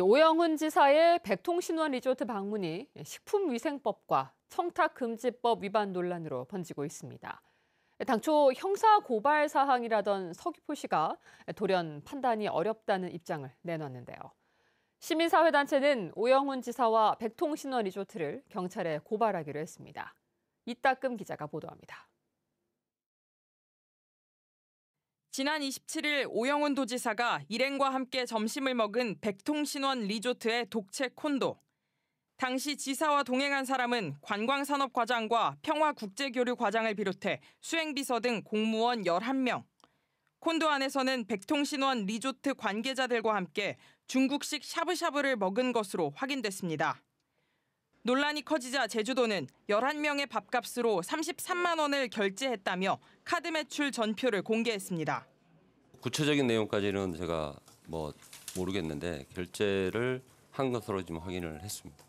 오영훈 지사의 백통신원 리조트 방문이 식품위생법과 청탁금지법 위반 논란으로 번지고 있습니다. 당초 형사 고발 사항이라던 서귀포시가 돌연 판단이 어렵다는 입장을 내놨는데요. 시민사회단체는 오영훈 지사와 백통신원 리조트를 경찰에 고발하기로 했습니다. 이따금 기자가 보도합니다. 지난 27일 오영훈 도지사가 일행과 함께 점심을 먹은 백통신원 리조트의 독채 콘도. 당시 지사와 동행한 사람은 관광산업과장과 평화국제교류과장을 비롯해 수행비서 등 공무원 11명. 콘도 안에서는 백통신원 리조트 관계자들과 함께 중국식 샤브샤브를 먹은 것으로 확인됐습니다. 논란이 커지자 제주도는 11명의 밥값으로 33만 원을 결제했다며 카드 매출 전표를 공개했습니다. 구체적인 내용까지는 제가 뭐 모르겠는데 결제를 한 것으로 지금 확인을 했습니다.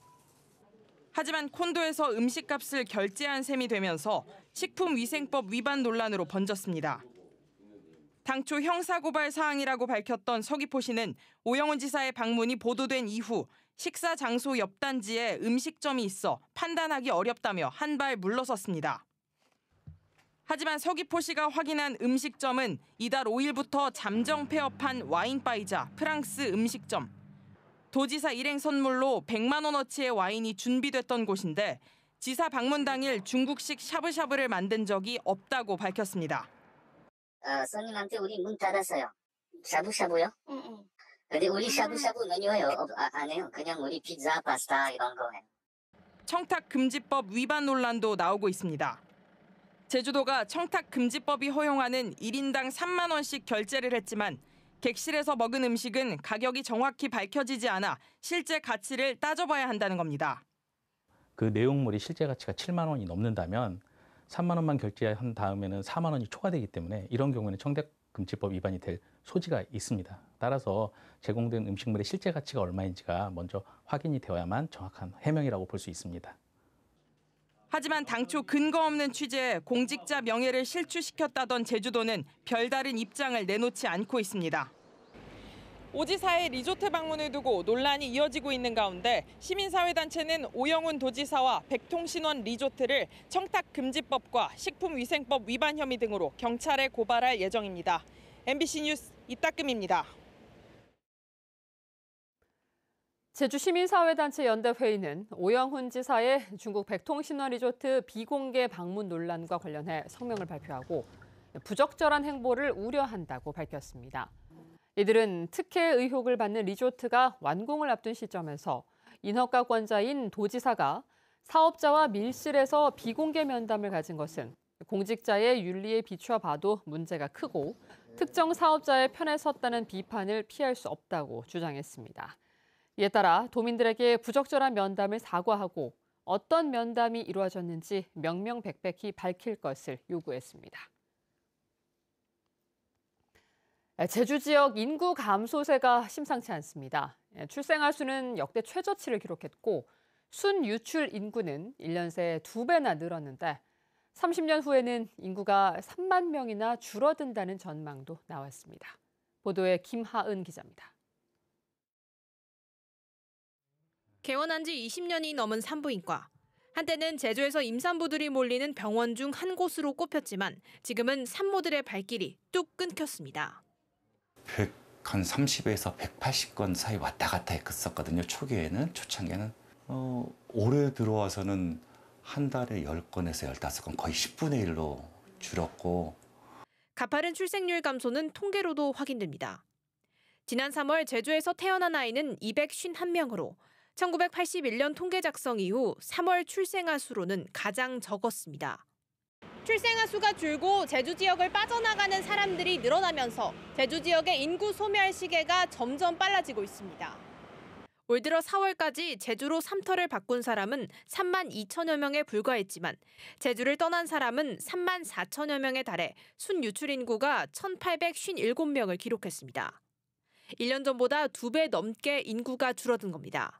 하지만 콘도에서 음식값을 결제한 셈이 되면서 식품위생법 위반 논란으로 번졌습니다. 당초 형사고발 사항이라고 밝혔던 서귀포시는 오영훈 지사의 방문이 보도된 이후 식사 장소 옆 단지에 음식점이 있어 판단하기 어렵다며 한발 물러섰습니다. 하지만 서귀포시가 확인한 음식점은 이달 5일부터 잠정 폐업한 와인바이자 프랑스 음식점. 도지사 일행 선물로 100만 원어치의 와인이 준비됐던 곳인데 지사 방문 당일 중국식 샤브샤브를 만든 적이 없다고 밝혔습니다. 어, 손님한테 우리 문 닫았어요. 샤브샤브요? 응, 응. 근데 우리 샤브샤브 음. 메뉴에요 아, 안 해요. 그냥 우리 피자, 파스타 이런 거 해요. 청탁 금지법 위반 논란도 나오고 있습니다. 제주도가 청탁 금지법이 허용하는 1인당 3만 원씩 결제를 했지만 객실에서 먹은 음식은 가격이 정확히 밝혀지지 않아 실제 가치를 따져봐야 한다는 겁니다. 그 내용물이 실제 가치가 7만 원이 넘는다면 3만 원만 결제한 다음에는 4만 원이 초과되기 때문에 이런 경우에는 청탁 금지법 위반이 될 소지가 있습니다. 따라서 제공된 음식물의 실제 가치가 얼마인지가 먼저 확인이 되어야만 정확한 해명이라고 볼 수 있습니다. 하지만 당초 근거 없는 취재에 공직자 명예를 실추시켰다던 제주도는 별다른 입장을 내놓지 않고 있습니다. 오지사의 리조트 방문을 두고 논란이 이어지고 있는 가운데 시민사회단체는 오영훈 도지사와 백통신원 리조트를 청탁금지법과 식품위생법 위반 혐의 등으로 경찰에 고발할 예정입니다. MBC 뉴스 이따금입니다. 제주시민사회단체 연대회의는 오영훈 지사의 중국 백통신원 리조트 비공개 방문 논란과 관련해 성명을 발표하고 부적절한 행보를 우려한다고 밝혔습니다. 이들은 특혜 의혹을 받는 리조트가 완공을 앞둔 시점에서 인허가권자인 도지사가 사업자와 밀실에서 비공개 면담을 가진 것은 공직자의 윤리에 비추어 봐도 문제가 크고 특정 사업자의 편에 섰다는 비판을 피할 수 없다고 주장했습니다. 이에 따라 도민들에게 부적절한 면담을 사과하고 어떤 면담이 이루어졌는지 명명백백히 밝힐 것을 요구했습니다. 네, 제주 지역 인구 감소세가 심상치 않습니다. 예, 출생아 수는 역대 최저치를 기록했고 순 유출 인구는 1년 새 2배나 늘었는데 30년 후에는 인구가 3만 명이나 줄어든다는 전망도 나왔습니다. 보도에 김하은 기자입니다. 개원한 지 20년이 넘은 산부인과. 한때는 제주에서 임산부들이 몰리는 병원 중 한 곳으로 꼽혔지만 지금은 산모들의 발길이 뚝 끊겼습니다. 한 30에서 180건 사이 왔다 갔다 했었거든요. 초기에는, 초창기에는. 어, 올해 들어와서는 한 달에 10건에서 15건, 거의 10분의 1로 줄었고. 가파른 출생률 감소는 통계로도 확인됩니다. 지난 3월 제주에서 태어난 아이는 251명으로 1981년 통계 작성 이후 3월 출생아 수로는 가장 적었습니다. 출생아 수가 줄고 제주 지역을 빠져나가는 사람들이 늘어나면서 제주 지역의 인구 소멸 시계가 점점 빨라지고 있습니다. 올 들어 4월까지 제주로 삼터를 바꾼 사람은 3만 2천여 명에 불과했지만 제주를 떠난 사람은 3만 4천여 명에 달해 순유출 인구가 1,857명을 기록했습니다. 1년 전보다 2배 넘게 인구가 줄어든 겁니다.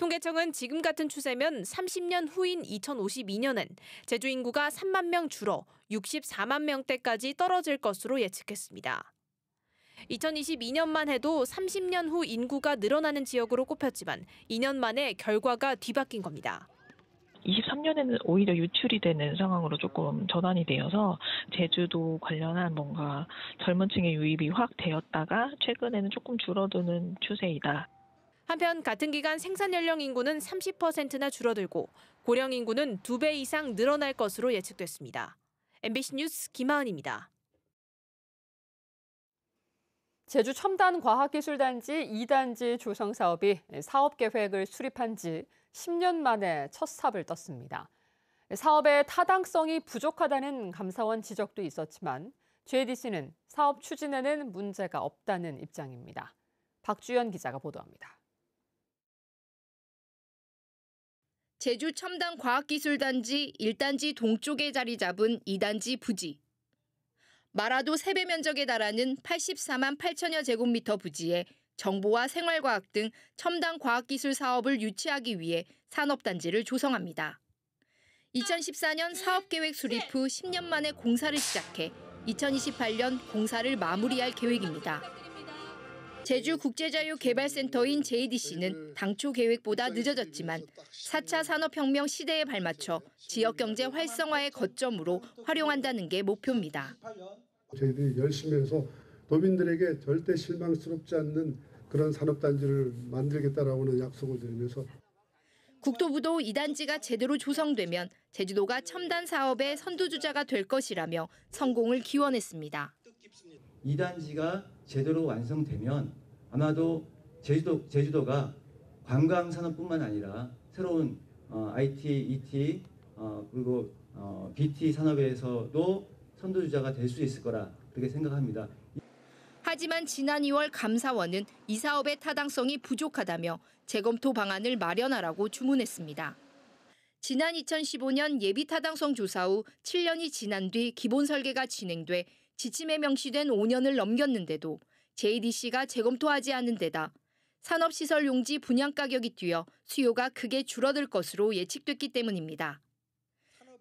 통계청은 지금 같은 추세면 30년 후인 2052년엔 제주 인구가 3만 명 줄어 64만 명대까지 떨어질 것으로 예측했습니다. 2022년만 해도 30년 후 인구가 늘어나는 지역으로 꼽혔지만 2년 만에 결과가 뒤바뀐 겁니다. 23년에는 오히려 유출이 되는 상황으로 조금 전환이 되어서 제주도 관련한 뭔가 젊은 층의 유입이 확 되었다가 최근에는 조금 줄어드는 추세이다. 한편 같은 기간 생산 연령 인구는 30%나 줄어들고 고령 인구는 2배 이상 늘어날 것으로 예측됐습니다. MBC 뉴스 김하은입니다. 제주 첨단 과학기술단지 2단지 조성 사업이 사업 계획을 수립한 지 10년 만에 첫 삽을 떴습니다. 사업의 타당성이 부족하다는 감사원 지적도 있었지만 JDC는 사업 추진에는 문제가 없다는 입장입니다. 박주연 기자가 보도합니다. 제주 첨단 과학기술단지 1단지 동쪽에 자리 잡은 2단지 부지. 마라도 세배 면적에 달하는 84만 8천여 제곱미터 부지에 정보와 생활과학 등 첨단 과학기술 사업을 유치하기 위해 산업단지를 조성합니다. 2014년 사업계획 수립 후 10년 만에 공사를 시작해 2028년 공사를 마무리할 계획입니다. 제주 국제자유개발센터인 JDC는 당초 계획보다 늦어졌지만 4차 산업혁명 시대에 발맞춰 지역경제 활성화의 거점으로 활용한다는 게 목표입니다. 저희들이 열심히 해서 도민들에게 절대 실망스럽지 않는 그런 산업단지를 만들겠다라고는 약속을 드리면서 국토부도 이단지가 제대로 조성되면 제주도가 첨단 사업의 선두주자가 될 것이라며 성공을 기원했습니다. 이단지가 제대로 완성되면 아마도 제주도, 제주도가 관광산업뿐만 아니라 새로운 어, IT, ET 어, 그리고 어, BT 산업에서도 선두주자가 될 수 있을 거라 그렇게 생각합니다. 하지만 지난 2월 감사원은 이 사업의 타당성이 부족하다며 재검토 방안을 마련하라고 주문했습니다. 지난 2015년 예비 타당성 조사 후 7년이 지난 뒤 기본 설계가 진행돼 지침에 명시된 5년을 넘겼는데도 JDC가 재검토하지 않은 데다 산업시설 용지 분양 가격이 뛰어 수요가 크게 줄어들 것으로 예측됐기 때문입니다.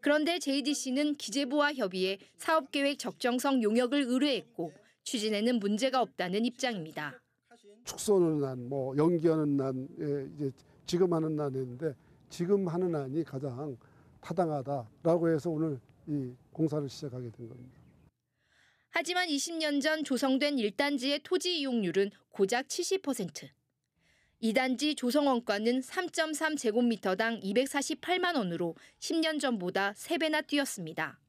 그런데 JDC는 기재부와 협의해 사업계획 적정성 용역을 의뢰했고 추진에는 문제가 없다는 입장입니다. 축소는 난, 뭐 연기하는 난, 예, 이제 지금 하는 난인데 지금 하는 난이 가장 타당하다라고 해서 오늘 이 공사를 시작하게 된 겁니다. 하지만 20년 전 조성된 1단지의 토지 이용률은 고작 70%. 2단지 조성원가는 3.3제곱미터당 248만 원으로 10년 전보다 3배나 뛰었습니다.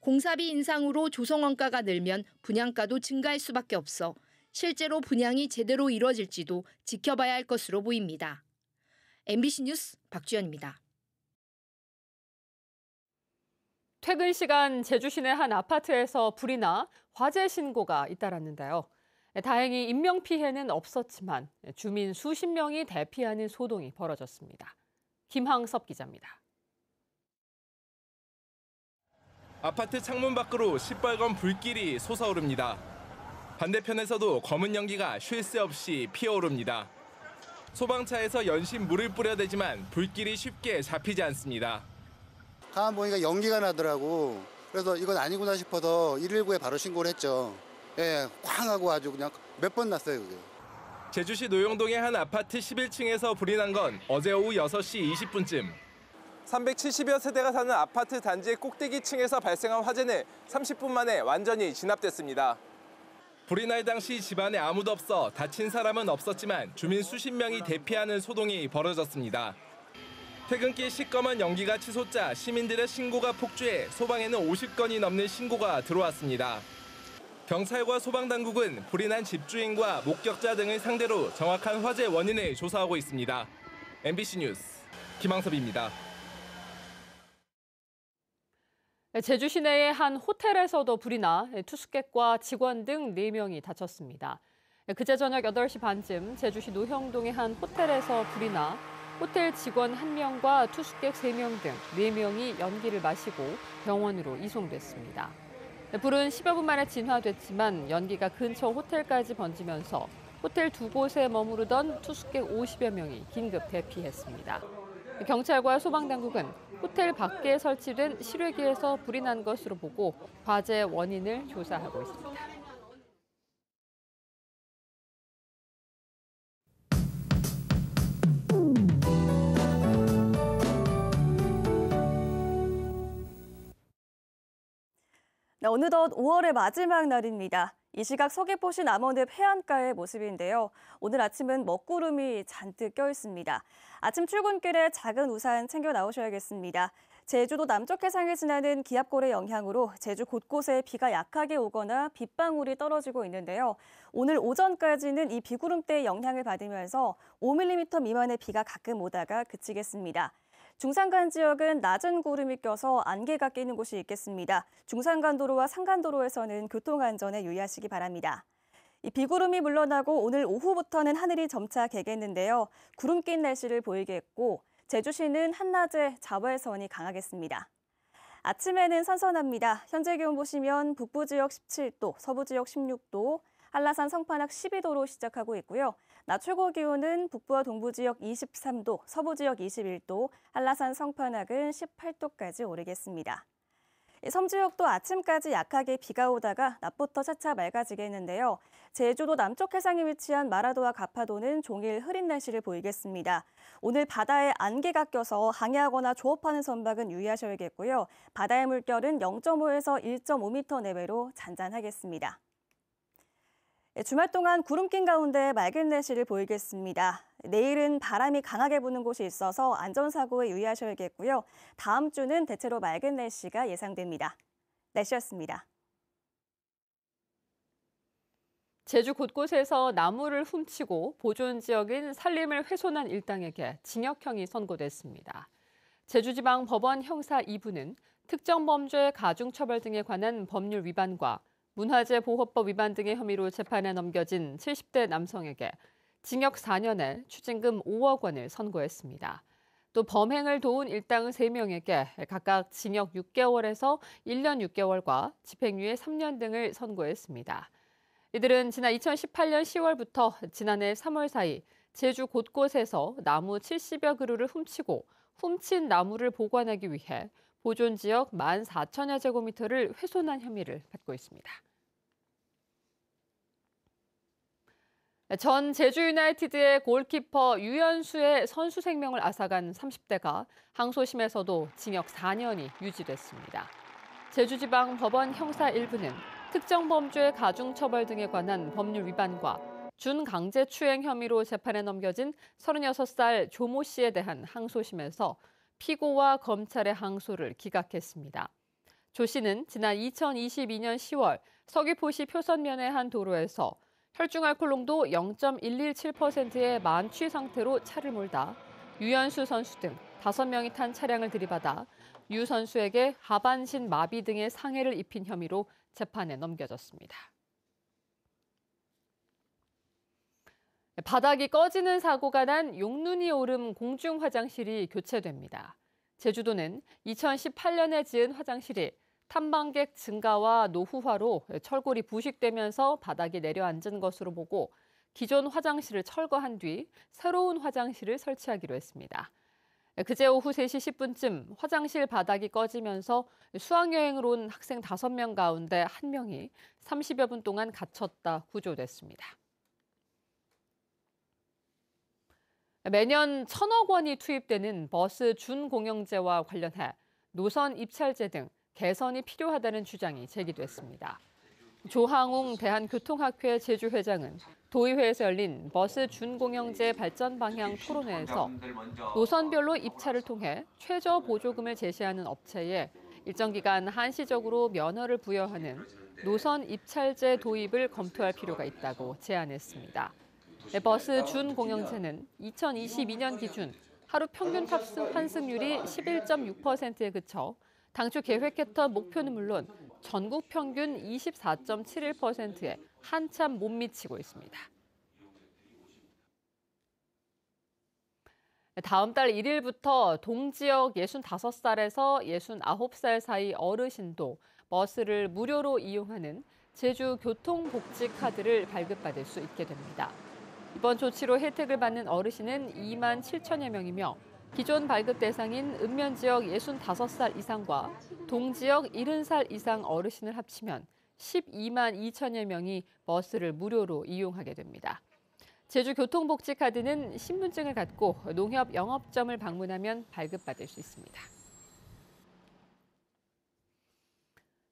공사비 인상으로 조성원가가 늘면 분양가도 증가할 수밖에 없어 실제로 분양이 제대로 이뤄질지도 지켜봐야 할 것으로 보입니다. MBC 뉴스 박주연입니다. 퇴근 시간 제주 시내 한 아파트에서 불이 나 화재 신고가 잇따랐는데요. 예, 다행히 인명피해는 없었지만 예, 주민 수십 명이 대피하는 소동이 벌어졌습니다. 김항섭 기자입니다. 아파트 창문 밖으로 시뻘건 불길이 솟아오릅니다. 반대편에서도 검은 연기가 쉴 새 없이 피어오릅니다. 소방차에서 연신 물을 뿌려대지만 불길이 쉽게 잡히지 않습니다. 가만 보니까 연기가 나더라고. 그래서 이건 아니구나 싶어서 119에 바로 신고를 했죠. 예, 쾅 하고 아주 그냥 몇 번 났어요, 그게. 제주시 노영동의 한 아파트 11층에서 불이 난 건 어제 오후 6시 20분쯤. 370여 세대가 사는 아파트 단지의 꼭대기 층에서 발생한 화재는 30분 만에 완전히 진압됐습니다. 불이 날 당시 집안에 아무도 없어 다친 사람은 없었지만 주민 수십 명이 대피하는 소동이 벌어졌습니다. 퇴근길 시꺼먼 연기가 치솟자 시민들의 신고가 폭주해 소방에는 50건이 넘는 신고가 들어왔습니다. 경찰과 소방당국은 불이 난 집주인과 목격자 등을 상대로 정확한 화재 원인을 조사하고 있습니다. MBC 뉴스 김항섭입니다. 네, 제주 시내의 한 호텔에서도 불이 나 투숙객과 직원 등 4명이 다쳤습니다. 네, 그제 저녁 8시 반쯤 제주시 노형동의 한 호텔에서 불이 나 호텔 직원 1명과 투숙객 3명 등 4명이 연기를 마시고 병원으로 이송됐습니다. 불은 10여 분 만에 진화됐지만 연기가 근처 호텔까지 번지면서 호텔 두 곳에 머무르던 투숙객 50여 명이 긴급 대피했습니다. 경찰과 소방당국은 호텔 밖에 설치된 실외기에서 불이 난 것으로 보고 화재 원인을 조사하고 있습니다. 네, 어느덧 5월의 마지막 날입니다. 이 시각 서귀포시 남원읍 해안가의 모습인데요. 오늘 아침은 먹구름이 잔뜩 껴 있습니다. 아침 출근길에 작은 우산 챙겨 나오셔야겠습니다. 제주도 남쪽 해상에 지나는 기압골의 영향으로 제주 곳곳에 비가 약하게 오거나 빗방울이 떨어지고 있는데요. 오늘 오전까지는 이 비구름대의 영향을 받으면서 5mm 미만의 비가 가끔 오다가 그치겠습니다. 중산간 지역은 낮은 구름이 껴서 안개가 끼는 곳이 있겠습니다. 중산간도로와 상간도로에서는 교통안전에 유의하시기 바랍니다. 이 비구름이 물러나고 오늘 오후부터는 하늘이 점차 개겠는데요. 구름 낀 날씨를 보이겠고 제주시는 한낮에 자외선이 강하겠습니다. 아침에는 선선합니다. 현재 기온 보시면 북부 지역 17도, 서부 지역 16도, 한라산 성판학 12도로 시작하고 있고요. 낮 최고 기온은 북부와 동부 지역 23도, 서부 지역 21도, 한라산 성판학은 18도까지 오르겠습니다. 섬 지역도 아침까지 약하게 비가 오다가 낮부터 차차 맑아지겠는데요. 제주도 남쪽 해상에 위치한 마라도와 가파도는 종일 흐린 날씨를 보이겠습니다. 오늘 바다에 안개가 껴서 항해하거나 조업하는 선박은 유의하셔야겠고요. 바다의 물결은 0.5에서 1.5m 내외로 잔잔하겠습니다. 예, 주말 동안 구름 낀 가운데 맑은 날씨를 보이겠습니다. 내일은 바람이 강하게 부는 곳이 있어서 안전사고에 유의하셔야겠고요. 다음 주는 대체로 맑은 날씨가 예상됩니다. 날씨였습니다. 제주 곳곳에서 나무를 훔치고 보존 지역인 산림을 훼손한 일당에게 징역형이 선고됐습니다. 제주지방 법원 형사 2부는 특정 범죄 가중처벌 등에 관한 법률 위반과 문화재 보호법 위반 등의 혐의로 재판에 넘겨진 70대 남성에게 징역 4년에 추징금 5억 원을 선고했습니다. 또 범행을 도운 일당 3명에게 각각 징역 6개월에서 1년 6개월과 집행유예 3년 등을 선고했습니다. 이들은 지난 2018년 10월부터 지난해 3월 사이 제주 곳곳에서 나무 70여 그루를 훔치고 훔친 나무를 보관하기 위해 보존 지역 14,000여 제곱미터를 훼손한 혐의를 받고 있습니다. 전 제주 유나이티드의 골키퍼 유현수의 선수 생명을 앗아간 30대가 항소심에서도 징역 4년이 유지됐습니다. 제주지방 법원 형사 1부는 특정 범죄 가중처벌 등에 관한 법률 위반과 준강제 추행 혐의로 재판에 넘겨진 36살 조모 씨에 대한 항소심에서 피고와 검찰의 항소를 기각했습니다. 조 씨는 지난 2022년 10월 서귀포시 표선면의 한 도로에서 혈중알코올농도 0.117%의 만취 상태로 차를 몰다 유현수 선수 등 5명이 탄 차량을 들이받아 유 선수에게 하반신 마비 등의 상해를 입힌 혐의로 재판에 넘겨졌습니다. 바닥이 꺼지는 사고가 난 용눈이 오름 공중 화장실이 교체됩니다. 제주도는 2018년에 지은 화장실이 탐방객 증가와 노후화로 철골이 부식되면서 바닥에 내려앉은 것으로 보고 기존 화장실을 철거한 뒤 새로운 화장실을 설치하기로 했습니다. 그제 오후 3시 10분쯤 화장실 바닥이 꺼지면서 수학여행으로온 학생 5명 가운데 1명이 30여 분 동안 갇혔다 구조됐습니다. 매년 천억 원이 투입되는 버스 준공영제와 관련해 노선 입찰제 등 개선이 필요하다는 주장이 제기됐습니다. 조항웅 대한교통학회 제주회장은 도의회에서 열린 버스 준공영제 발전 방향 토론회에서 노선별로 입찰을 통해 최저 보조금을 제시하는 업체에 일정 기간 한시적으로 면허를 부여하는 노선 입찰제 도입을 검토할 필요가 있다고 제안했습니다. 네, 버스 준공영제는 2022년 기준 하루 평균 탑승 환승률이 11.6%에 그쳐 당초 계획했던 목표는 물론 전국 평균 24.71%에 한참 못 미치고 있습니다. 다음 달 1일부터 동지역 65살에서 69살 사이 어르신도 버스를 무료로 이용하는 제주 교통복지 카드를 발급받을 수 있게 됩니다. 이번 조치로 혜택을 받는 어르신은 2만 7천여 명이며 기존 발급 대상인 읍면 지역 65살 이상과 동지역 70살 이상 어르신을 합치면 12만 2천여 명이 버스를 무료로 이용하게 됩니다. 제주교통복지카드는 신분증을 갖고 농협 영업점을 방문하면 발급받을 수 있습니다.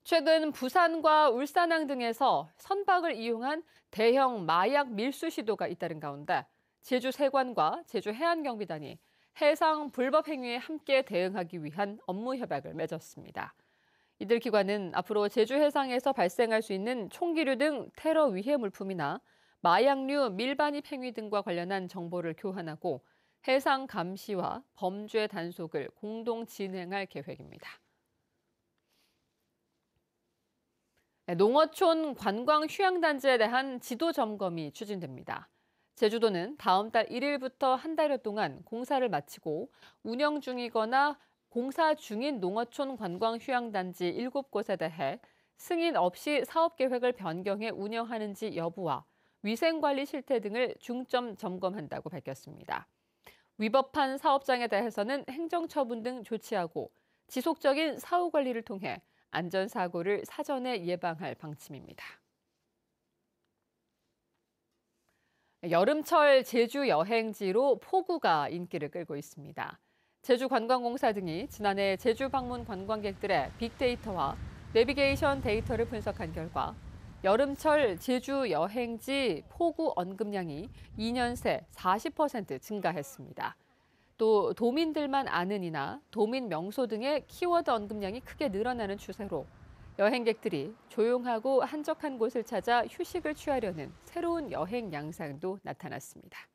최근 부산과 울산항 등에서 선박을 이용한 대형 마약 밀수 시도가 잇따른 가운데 제주 세관과 제주 해안경비단이 해상 불법 행위에 함께 대응하기 위한 업무 협약을 맺었습니다. 이들 기관은 앞으로 제주 해상에서 발생할 수 있는 총기류 등 테러 위해 물품이나 마약류, 밀반입 행위 등과 관련한 정보를 교환하고 해상 감시와 범죄 단속을 공동 진행할 계획입니다. 네, 농어촌 관광 휴양단지에 대한 지도 점검이 추진됩니다. 제주도는 다음 달 1일부터 한 달여 동안 공사를 마치고 운영 중이거나 공사 중인 농어촌 관광 휴양단지 7곳에 대해 승인 없이 사업 계획을 변경해 운영하는지 여부와 위생관리 실태 등을 중점 점검한다고 밝혔습니다. 위법한 사업장에 대해서는 행정처분 등 조치하고 지속적인 사후 관리를 통해 안전사고를 사전에 예방할 방침입니다. 여름철 제주 여행지로 폭우가 인기를 끌고 있습니다. 제주관광공사 등이 지난해 제주 방문 관광객들의 빅데이터와 내비게이션 데이터를 분석한 결과 여름철 제주 여행지 포구 언급량이 2년 새 40% 증가했습니다. 또 도민들만 아는이나 도민 명소 등의 키워드 언급량이 크게 늘어나는 추세로 여행객들이 조용하고 한적한 곳을 찾아 휴식을 취하려는 새로운 여행 양상도 나타났습니다.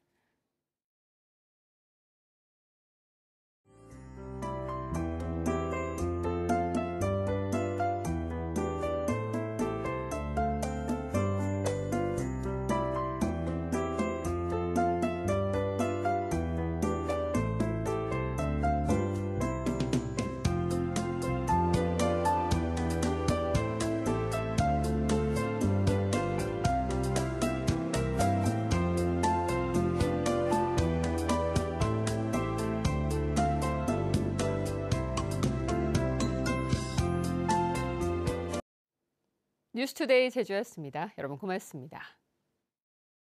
뉴스투데이 제주였습니다. 여러분 고맙습니다.